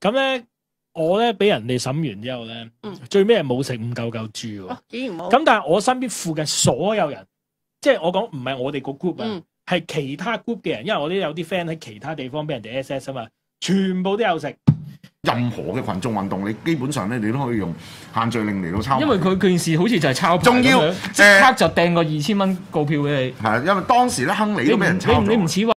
咁咧，我咧俾人哋審完之後咧，最尾系冇食五嚿嚿豬喎。竟然冇！咁但系我身邊附近所有人，即系我講唔係我哋個 group 啊，係其他 group 嘅人，因為我啲有啲 friend 喺其他地方俾人哋 ss 啊嘛，全部都有食。任何嘅群眾運動，你基本上咧，你都可以用限聚令嚟到抄。因為佢件事好似就係抄。仲要即刻就掟個二千蚊個票俾你。係啊，因為當時咧，亨利都俾人抄到。